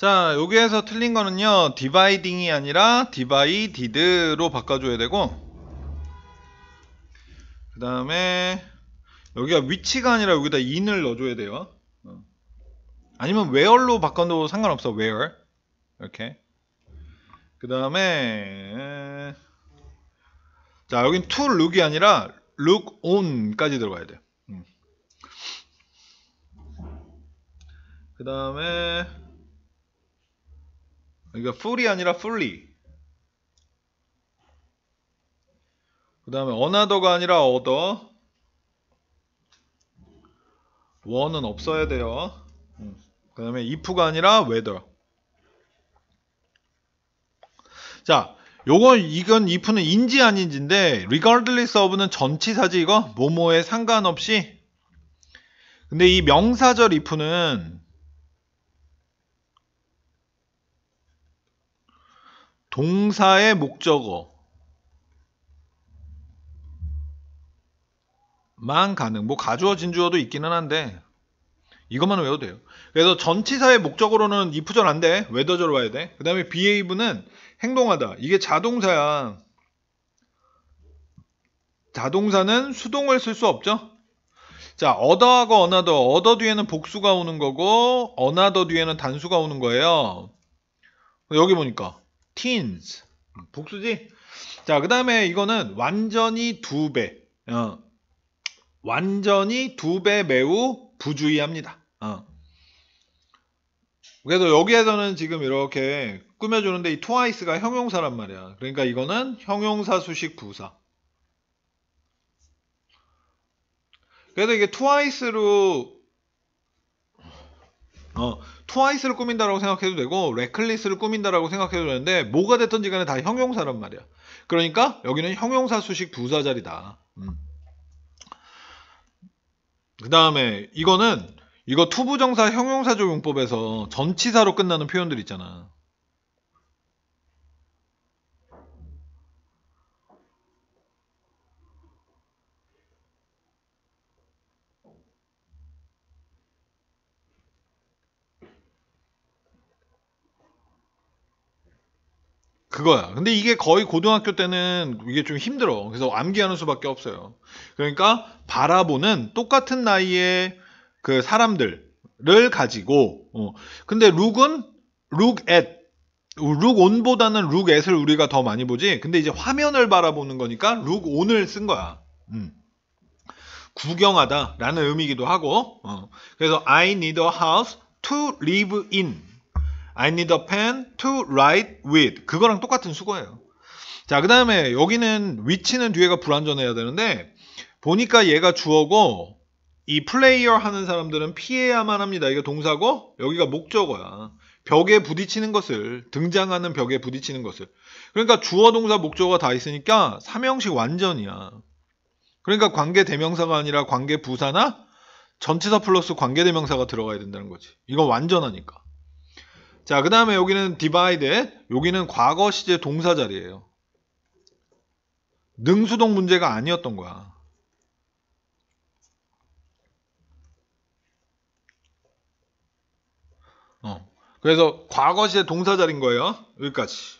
자 여기에서 틀린 거는요 디바이딩이 아니라 디바이디드로 바꿔줘야 되고 그 다음에 여기가 위치가 아니라 여기다 인을 넣어줘야 돼요 어. 아니면 where로 바꿔도 상관없어 where 이렇게 그 다음에 자 여긴 to look이 아니라 look on까지 들어가야 돼요 음. 그 다음에 그러니까 f u 아니라 풀리. 그 다음에 어나더가 아니라 어더. 원은 없어야 돼요. 음. 그 다음에 if가 아니라 whether. 자, 요건 이건 if는 인지 아닌지인데 regardless of는 전치사지 이거 뭐뭐에 상관없이 근데 이 명사절 if는 동사의 목적어만 가능. 뭐 가주어 진주어도 있기는 한데 이것만 외워도 돼요. 그래서 전치사의 목적으로는 이프절 안 돼. 웨더절 와야 돼. 그 다음에 behave는 행동하다. 이게 자동사야. 자동사는 수동을 쓸 수 없죠. 자, 어더하고 어나더. 어더 뒤에는 복수가 오는 거고 어나더 뒤에는 단수가 오는 거예요. 여기 보니까 teens 복수지? 자, 그 다음에 이거는 완전히 두 배. 어. 완전히 두 배 매우 부주의합니다. 어. 그래서 여기에서는 지금 이렇게 꾸며주는데 이 트와이스가 형용사란 말이야. 그러니까 이거는 형용사 수식 부사. 그래서 이게 트와이스로 어, 트와이스를 꾸민다라고 생각해도 되고 레클리스를 꾸민다라고 생각해도 되는데 뭐가 됐던지 간에 다 형용사란 말이야. 그러니까 여기는 형용사 수식 부사자리다 음. 그 다음에 이거는 이거 투부정사 형용사적 용법에서 전치사로 끝나는 표현들 있잖아. 그거야. 근데 이게 거의 고등학교 때는 이게 좀 힘들어. 그래서 암기하는 수밖에 없어요. 그러니까 바라보는 똑같은 나이의 그 사람들을 가지고 어. 근데 룩은 룩 at 룩 온보다는 룩 at을 우리가 더 많이 보지. 근데 이제 화면을 바라보는 거니까 룩 온을 쓴 거야. 음. 구경하다라는 의미기도 하고. 어. 그래서 I need a house to live in. I need a pen to write with. 그거랑 똑같은 수거예요. 자, 그 다음에 여기는 위치는 뒤에가 불완전해야 되는데 보니까 얘가 주어고 이 플레이어 하는 사람들은 피해야만 합니다. 이게 동사고 여기가 목적어야. 벽에 부딪히는 것을 등장하는 벽에 부딪히는 것을 그러니까 주어 동사 목적어가 다 있으니까 삼형식 완전이야. 그러니까 관계 대명사가 아니라 관계 부사나 전치사 플러스 관계 대명사가 들어가야 된다는 거지. 이건 완전하니까. 자, 그 다음에 여기는 d i v i d e 여기는 과거 시제 동사 자리예요. 능수동 문제가 아니었던 거야. 어. 그래서 과거 시제 동사 자리인 거예요. 여기까지.